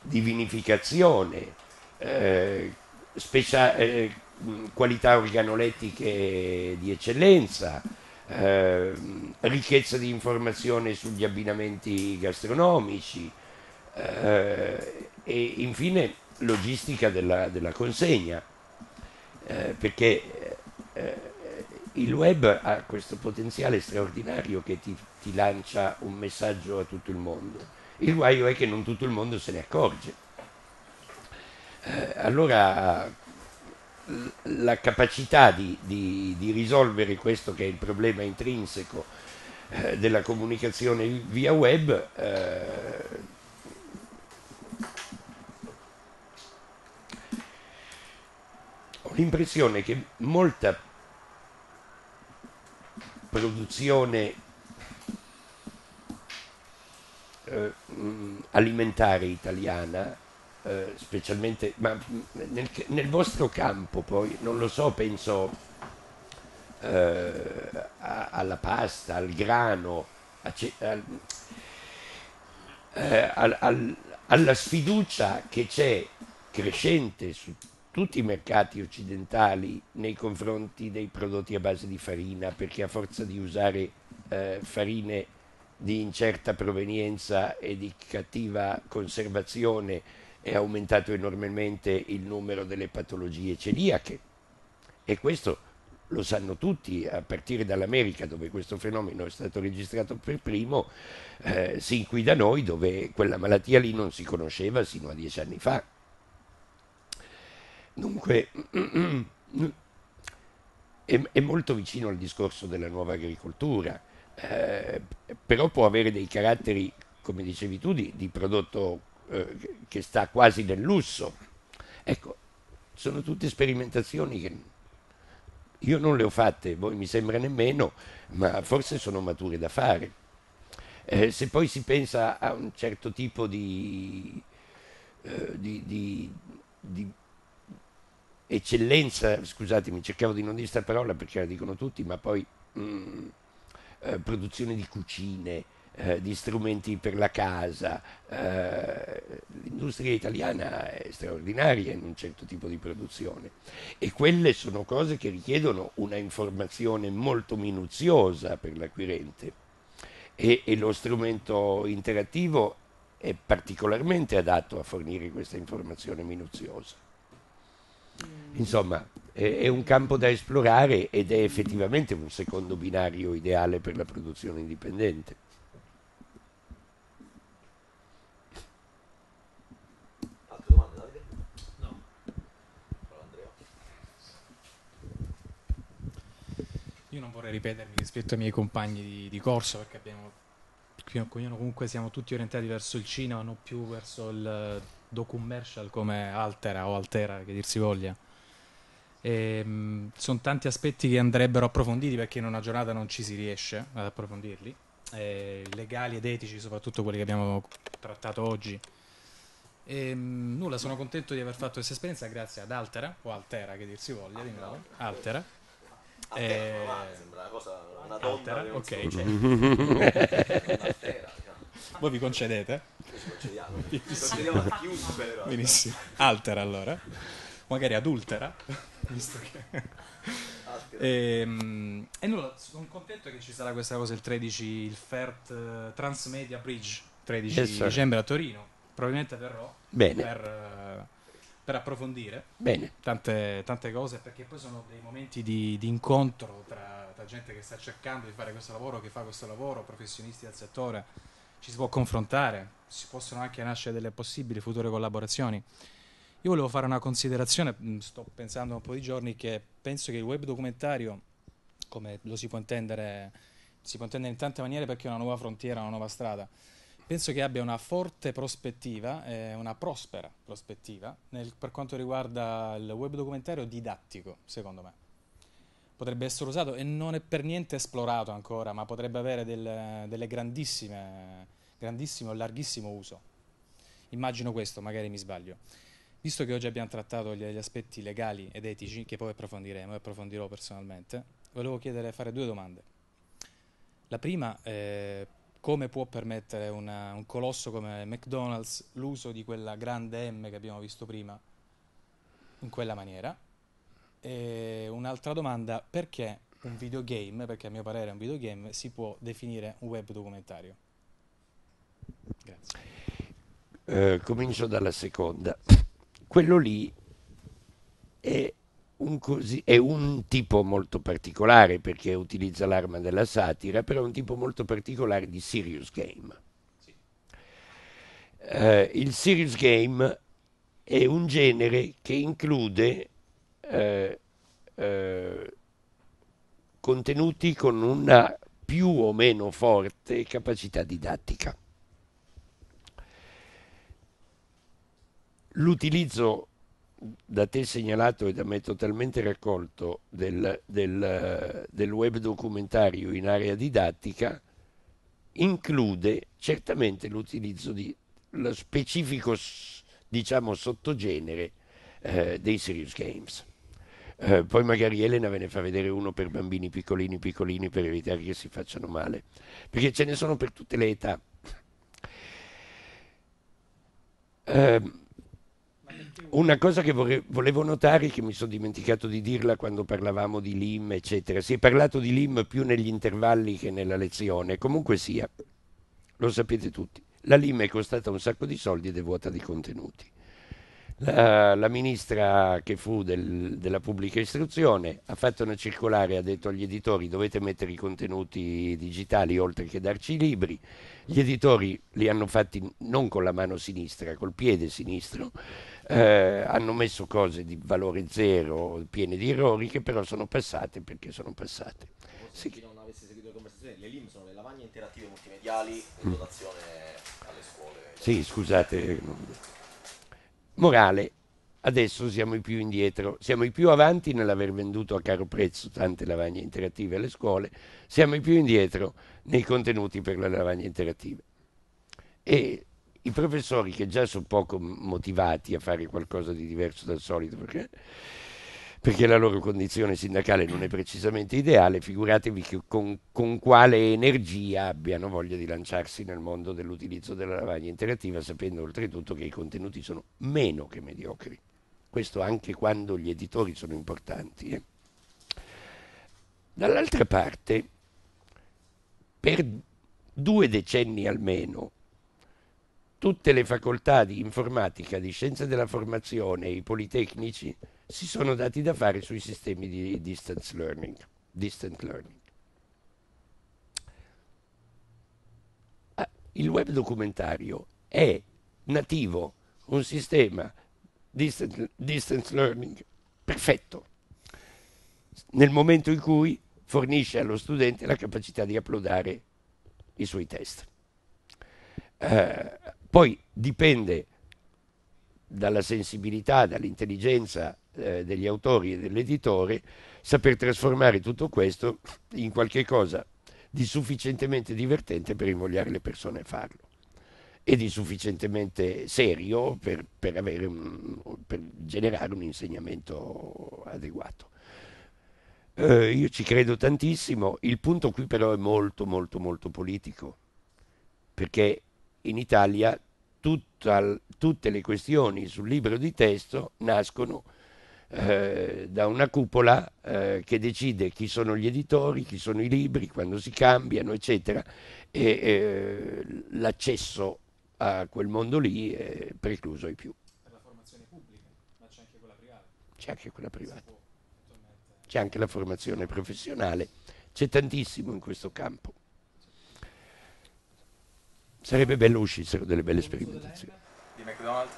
di vinificazione, eh, specia- eh, qualità organolettiche di eccellenza, eh, ricchezza di informazione sugli abbinamenti gastronomici eh, e infine logistica della, della consegna, eh, perché eh, il web ha questo potenziale straordinario che ti, ti lancia un messaggio a tutto il mondo. Il guaio è che non tutto il mondo se ne accorge. Eh, allora la capacità di, di, di, risolvere questo che è il problema intrinseco eh, della comunicazione via web eh, ho l'impressione che molta produzione eh, alimentare italiana eh, specialmente, ma nel, nel, vostro campo poi, non lo so, penso eh, alla pasta, al grano, a, al, eh, al, alla sfiducia che c'è crescente su tutti i mercati occidentali nei confronti dei prodotti a base di farina, perché a forza di usare eh, farine di incerta provenienza e di cattiva conservazione, è aumentato enormemente il numero delle patologie celiache e questo lo sanno tutti, a partire dall'America dove questo fenomeno è stato registrato per primo, eh, sin qui da noi dove quella malattia lì non si conosceva sino a dieci anni fa. Dunque è, è molto vicino al discorso della nuova agricoltura, eh, però può avere dei caratteri, come dicevi tu, di, di prodotto eh, che sta quasi nel lusso. Ecco, sono tutte sperimentazioni che io non le ho fatte, voi mi sembra nemmeno, ma forse sono mature da fare. Eh, se poi si pensa a un certo tipo di, eh, di, di, di eccellenza, scusatemi, cercavo di non dire questa parola perché la dicono tutti, ma poi mh, mm, eh, produzione di cucine, eh, di strumenti per la casa. Eh, l'industria italiana è straordinaria in un certo tipo di produzione e quelle sono cose che richiedono una informazione molto minuziosa per l'acquirente e, e lo strumento interattivo è particolarmente adatto a fornire questa informazione minuziosa. Mm. Insomma, è, è un campo da esplorare ed è effettivamente un secondo binario ideale per la produzione indipendente. io non vorrei ripetermi rispetto ai miei compagni di, di corso perché abbiamo comunque siamo tutti orientati verso il cinema, non più verso il docu docummercial come Altera o Altera che dir si voglia. Ehm, sono tanti aspetti che andrebbero approfonditi perché in una giornata non ci si riesce ad approfondirli, e, eh, legali ed etici, soprattutto quelli che abbiamo trattato oggi. E, ehm, nulla, sono contento di aver fatto questa esperienza grazie ad Altera o Altera che dir si voglia, di nuovo, Altera a eh... Terra, sembra una cosa, una donna. Altera, ok. Cioè. [laughs] Voi vi concedete? ci concediamo. [laughs] Benissimo. Ci Benissimo. Altera allora. Magari adultera. [laughs] Visto che... E, ehm, e, nulla, sono contento che ci sarà questa cosa il 13, il FERT uh, Transmedia Bridge, 13 yes, dicembre a Torino. Probabilmente verrò Bene. per... Uh, per approfondire tante, tante, cose, perché poi sono dei momenti di, di incontro tra, tra, gente che sta cercando di fare questo lavoro, che fa questo lavoro, professionisti del settore, ci si può confrontare, si possono anche nascere delle possibili future collaborazioni. Io volevo fare una considerazione, mm, sto pensando un po' di giorni, che penso che il web documentario, come lo si può intendere, si può intendere in tante maniere perché è una nuova frontiera, una nuova strada penso che abbia una forte prospettiva, eh, una prospera prospettiva nel, per quanto riguarda il web documentario didattico, secondo me. Potrebbe essere usato e non è per niente esplorato ancora, ma potrebbe avere del, delle grandissime, grandissimo e larghissimo uso. Immagino questo, magari mi sbaglio. Visto che oggi abbiamo trattato gli, gli aspetti legali ed etici, che poi approfondiremo e approfondirò personalmente, volevo chiedere, fare due domande. La prima è eh, come può permettere una, un colosso come McDonald's l'uso di quella grande M che abbiamo visto prima in quella maniera? E un'altra domanda, perché un videogame, perché a mio parere un videogame, si può definire un web documentario? Grazie. Eh, comincio dalla seconda. Quello lì è un così, è un tipo molto particolare perché utilizza l'arma della satira, però è un tipo molto particolare di serious game. Sì. Eh, il serious game è un genere che include eh, eh, contenuti con una più o meno forte capacità didattica. L'utilizzo da te segnalato e da me totalmente raccolto del, del, del web documentario in area didattica include certamente l'utilizzo di lo specifico diciamo sottogenere eh, dei serious games. Eh, poi magari Elena ve ne fa vedere uno per bambini piccolini piccolini per evitare che si facciano male, perché ce ne sono per tutte le età. Eh, una cosa che vorre- volevo notare, che mi sono dimenticato di dirla quando parlavamo di Lim, eccetera, si è parlato di Lim più negli intervalli che nella lezione, comunque sia, lo sapete tutti, la Lim è costata un sacco di soldi ed è vuota di contenuti. La, la, ministra che fu del, della pubblica istruzione ha fatto una circolare, ha detto agli editori dovete mettere i contenuti digitali oltre che darci i libri. Gli editori li hanno fatti non con la mano sinistra, col piede sinistro eh, hanno messo cose di valore zero, piene di errori, che però sono passate perché sono passate. Sì. chi non avesse seguito le conversazioni, le LIM sono le lavagne interattive multimediali in mm. dotazione alle scuole. Sì, scusate. Morale, adesso siamo i più indietro, siamo i più avanti nell'aver venduto a caro prezzo tante lavagne interattive alle scuole, siamo i più indietro nei contenuti per le lavagne interattive. E i professori che già sono poco motivati a fare qualcosa di diverso dal solito perché, perché la loro condizione sindacale non è precisamente ideale, figuratevi con, con, quale energia abbiano voglia di lanciarsi nel mondo dell'utilizzo della lavagna interattiva, sapendo oltretutto che i contenuti sono meno che mediocri. Questo anche quando gli editori sono importanti. Eh. Dall'altra parte, per due decenni almeno, tutte le facoltà di informatica, di scienze della formazione i politecnici si sono dati da fare sui sistemi di distance learning. Distant learning. Ah, il web documentario è nativo, un sistema distant, distance learning perfetto, nel momento in cui fornisce allo studente la capacità di uploadare i suoi test. Uh, poi dipende dalla sensibilità, dall'intelligenza eh, degli autori e dell'editore saper trasformare tutto questo in qualche cosa di sufficientemente divertente per invogliare le persone a farlo e di sufficientemente serio per, per, un, per generare un insegnamento adeguato. Eh, io ci credo tantissimo, il punto qui però è molto molto molto politico, perché in Italia tutta, tutte le questioni sul libro di testo nascono eh, da una cupola eh, che decide chi sono gli editori, chi sono i libri, quando si cambiano, eccetera, e eh, l'accesso a quel mondo lì è precluso ai più. Per la formazione pubblica, ma c'è anche quella privata. C'è anche quella privata. C'è anche la formazione professionale, c'è tantissimo in questo campo. Sarebbe bello uscire uscissero delle belle sperimentazioni. Di McDonald's?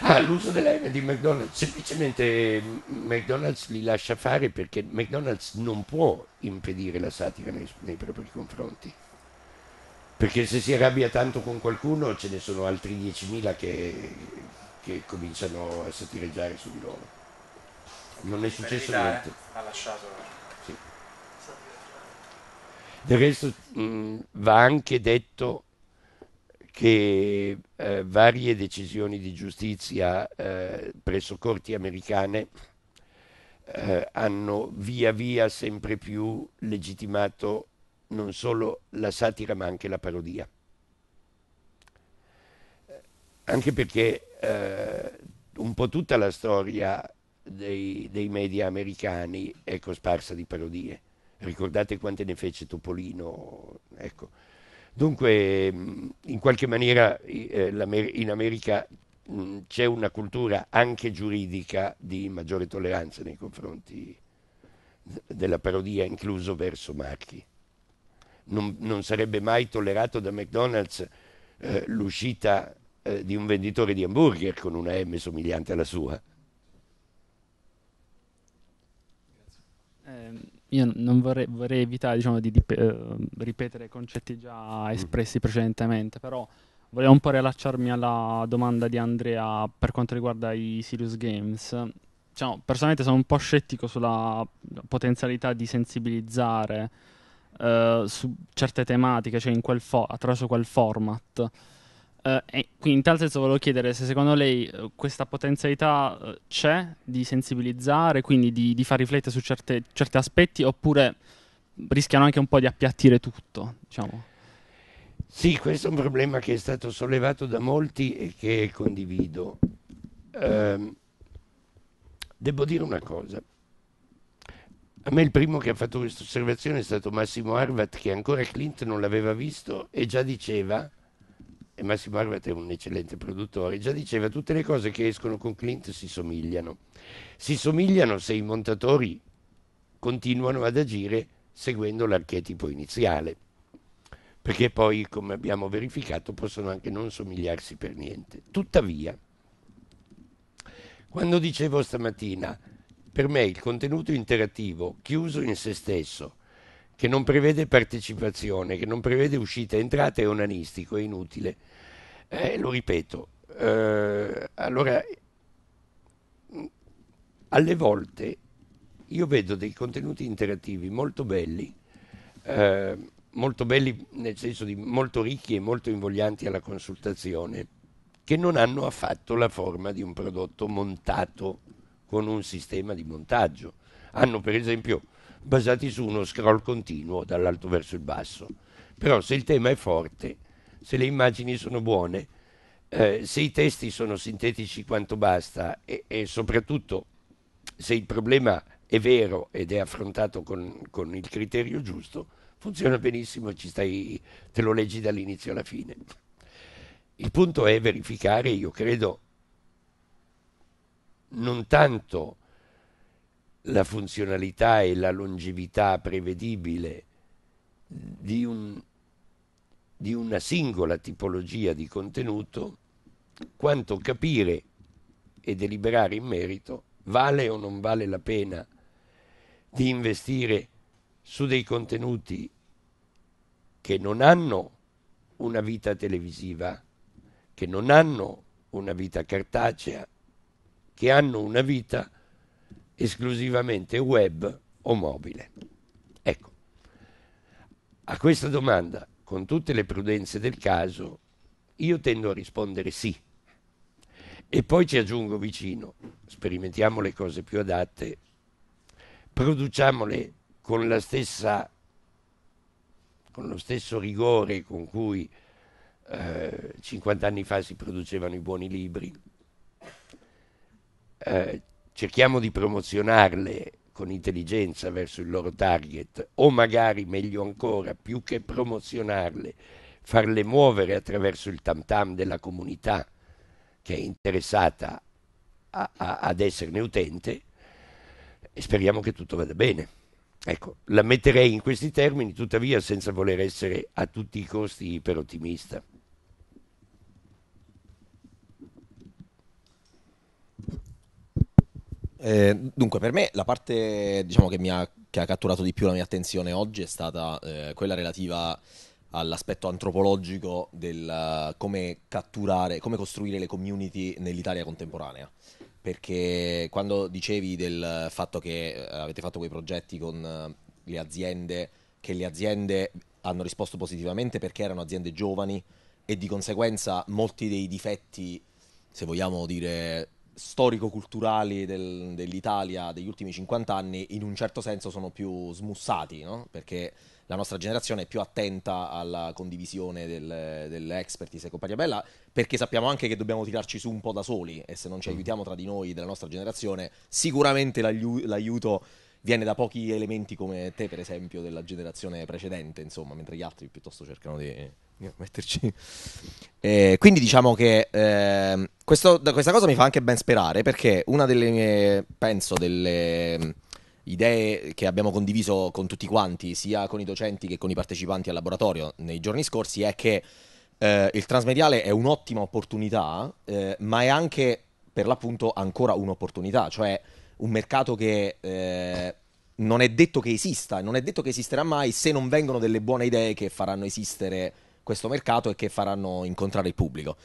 Ah, l'uso dell'aereo di McDonald's, semplicemente mm, McDonald's li lascia fare perché McDonald's non può impedire la satira nei, nei propri confronti. Perché se si arrabbia tanto con qualcuno ce ne sono altri 10.000 che, che cominciano a satireggiare su di loro. Non è successo niente. Ha lasciato del resto mh, mm, va anche detto che eh, varie decisioni di giustizia eh, presso corti americane eh, hanno via via sempre più legittimato non solo la satira ma anche la parodia. Eh, anche perché eh, un po' tutta la storia dei, dei media americani è cosparsa di parodie. Ricordate quante ne fece Topolino? Ecco Dunque, mm, in qualche maniera eh, in America mm, c'è una cultura anche giuridica di maggiore tolleranza nei confronti della parodia, incluso verso marchi. Non, non sarebbe mai tollerato da McDonald's eh, l'uscita eh, di un venditore di hamburger con una M somigliante alla sua. Grazie. Ehm, io non vorrei, vorrei evitare diciamo, di, di uh, eh, ripetere concetti già mm. espressi precedentemente, però volevo un po' rilacciarmi alla domanda di Andrea per quanto riguarda i Sirius Games. Diciamo, personalmente sono un po' scettico sulla potenzialità di sensibilizzare uh, su certe tematiche, cioè quel fo- attraverso quel format. Uh, eh, quindi in tal senso volevo chiedere se secondo lei uh, questa potenzialità uh, c'è di sensibilizzare, quindi di, di far riflettere su certe, certi aspetti, oppure rischiano anche un po' di appiattire tutto, diciamo. Sì, questo è un problema che è stato sollevato da molti e che condivido. Ehm, devo dire una cosa. A me il primo che ha fatto questa osservazione è stato Massimo Arvat, che ancora Clint non l'aveva visto e già diceva e Massimo Arbet è un eccellente produttore, già diceva tutte le cose che escono con Clint si somigliano. Si somigliano se i montatori continuano ad agire seguendo l'archetipo iniziale, perché poi, come abbiamo verificato, possono anche non somigliarsi per niente. Tuttavia, quando dicevo stamattina, per me il contenuto interattivo chiuso in se stesso, che non prevede partecipazione, che non prevede uscita e entrata è onanistico, è inutile. Eh, lo ripeto, eh, allora alle volte io vedo dei contenuti interattivi molto belli, eh, molto belli nel senso di molto ricchi e molto invoglianti alla consultazione, che non hanno affatto la forma di un prodotto montato con un sistema di montaggio. Hanno per esempio basati su uno scroll continuo dall'alto verso il basso. Però se il tema è forte, se le immagini sono buone, eh, se i testi sono sintetici quanto basta e, e, soprattutto se il problema è vero ed è affrontato con, con il criterio giusto, funziona benissimo, stai, te lo leggi dall'inizio alla fine. Il punto è verificare, io credo, non tanto la funzionalità e la longevità prevedibile di, un, di una singola tipologia di contenuto, quanto capire e deliberare in merito vale o non vale la pena di investire su dei contenuti che non hanno una vita televisiva, che non hanno una vita cartacea, che hanno una vita esclusivamente web o mobile? Ecco, a questa domanda, con tutte le prudenze del caso, io tendo a rispondere sì. E poi ci aggiungo vicino, sperimentiamo le cose più adatte, produciamole con la stessa con lo stesso rigore con cui eh, 50 anni fa si producevano i buoni libri, eh, cerchiamo di promozionarle con intelligenza verso il loro target o magari meglio ancora più che promozionarle farle muovere attraverso il tam tam della comunità che è interessata a, a, ad esserne utente e speriamo che tutto vada bene. Ecco, la metterei in questi termini, tuttavia senza voler essere a tutti i costi iperotimista. Eh, dunque, per me la parte diciamo, che, ha, che, ha, catturato di più la mia attenzione oggi è stata eh, quella relativa all'aspetto antropologico del uh, come catturare, come costruire le community nell'Italia contemporanea. Perché quando dicevi del fatto che eh, avete fatto quei progetti con le aziende, che le aziende hanno risposto positivamente perché erano aziende giovani e di conseguenza molti dei difetti, se vogliamo dire storico-culturali del, dell'Italia degli ultimi 50 anni in un certo senso sono più smussati, no? perché la nostra generazione è più attenta alla condivisione del, dell'expertise e compagnia bella, perché sappiamo anche che dobbiamo tirarci su un po' da soli e se non ci mm. aiutiamo tra di noi della nostra generazione, sicuramente l'aiu- l'aiuto viene da pochi elementi come te, per esempio, della generazione precedente, insomma, mentre gli altri piuttosto cercano di metterci. Eh, quindi diciamo che eh, questo, questa cosa mi fa anche ben sperare perché una delle mie, penso, delle mm, idee che abbiamo condiviso con tutti quanti, sia con i docenti che con i partecipanti al laboratorio nei giorni scorsi, è che eh, il transmediale è un'ottima opportunità, eh, ma è anche per l'appunto ancora un'opportunità, cioè un mercato che eh, non è detto che esista, non è detto che esisterà mai se non vengono delle buone idee che faranno esistere questo mercato e che faranno incontrare il pubblico.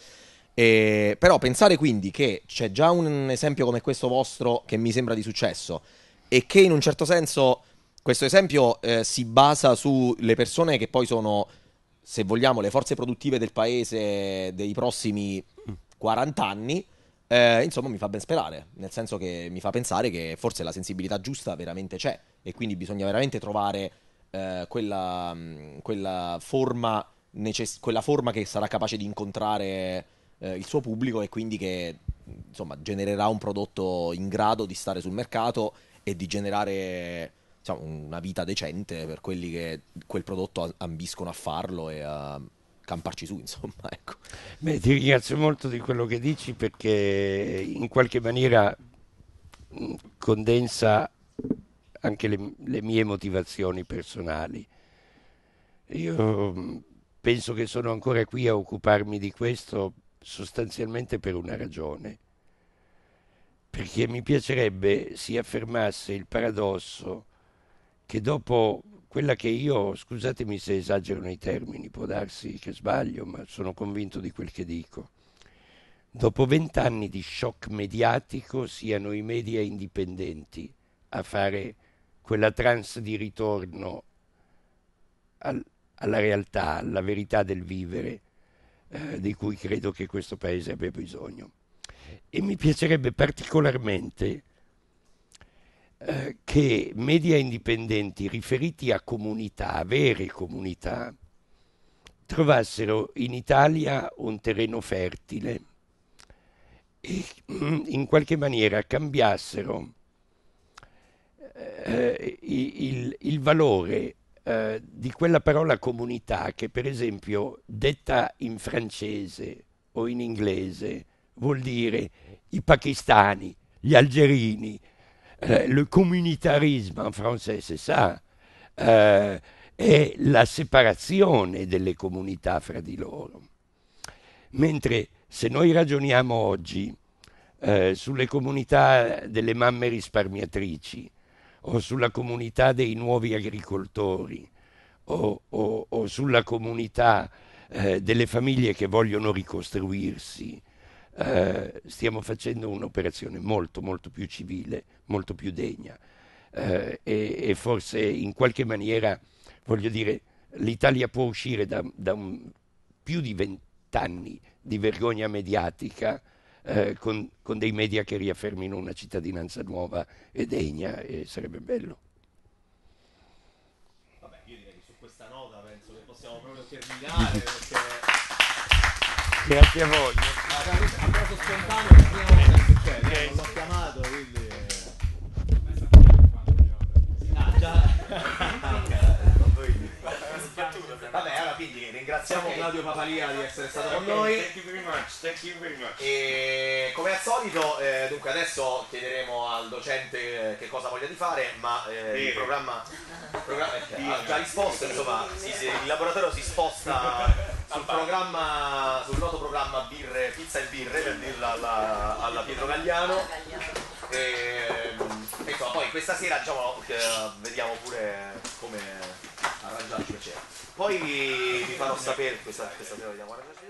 E, però pensare quindi che c'è già un esempio come questo vostro che mi sembra di successo e che in un certo senso questo esempio eh, si basa sulle persone che poi sono, se vogliamo, le forze produttive del paese dei prossimi 40 anni, eh, insomma mi fa ben sperare, nel senso che mi fa pensare che forse la sensibilità giusta veramente c'è e quindi bisogna veramente trovare eh, quella, mm, quella forma necess- quella forma che sarà capace di incontrare eh, il suo pubblico e quindi che insomma, genererà un prodotto in grado di stare sul mercato e di generare diciamo, una vita decente per quelli che quel prodotto ambiscono a farlo e a camparci su, [laughs] insomma. Ecco. Beh, ti ringrazio molto di quello che dici perché in qualche maniera mm, condensa anche le, le mie motivazioni personali. Io mm, penso che sono ancora qui a occuparmi di questo sostanzialmente per una ragione, perché mi piacerebbe si affermasse il paradosso che dopo quella che io, scusatemi se esagero nei termini, può darsi che sbaglio, ma sono convinto di quel che dico, dopo vent'anni di shock mediatico siano i media indipendenti a fare quella trance di ritorno al, alla realtà, alla verità del vivere eh, di cui credo che questo Paese abbia bisogno. E mi piacerebbe particolarmente eh, che media indipendenti riferiti a comunità, a vere comunità, trovassero in Italia un terreno fertile e mm, in qualche maniera cambiassero eh, il, il valore eh, di quella parola comunità che per esempio detta in francese o in inglese vuol dire i pakistani, gli algerini, eh, le communitarismo en français, c'est ça, eh, è la separazione delle comunità fra di loro. Mentre se noi ragioniamo oggi eh, sulle comunità delle mamme risparmiatrici, o sulla comunità dei nuovi agricoltori o, o, o sulla comunità eh, delle famiglie che vogliono ricostruirsi. Eh, stiamo facendo un'operazione molto, molto più civile, molto più degna eh, e, e, forse in qualche maniera, voglio dire, l'Italia può uscire da, da un, più di vent'anni di vergogna mediatica eh, con, con, dei media che riaffermino una cittadinanza nuova e degna e sarebbe bello. Vabbè, io direi che su questa nota penso che possiamo proprio terminare perché... Grazie a voi. A spontaneo la prima volta che succede, non l'ho chiamato, quindi... Ah, già... ringraziamo okay. Claudio Papalia di essere stato okay, con noi. Thank you very much, thank you very much. E come al solito, eh, dunque adesso chiederemo al docente eh, che cosa voglia di fare, ma eh, il programma, programma eh, ha già risposto, insomma, si, si, il laboratorio si sposta [laughs] sul programma, sul noto programma birre, pizza e birre, per dirla alla, alla Pietro Gagliano. Ehm, e, insomma, poi questa sera diciamo, eh, vediamo pure come arrangiarci eccetera. Cioè. Poi vi farò sapere questa, questa teoria. Guardate.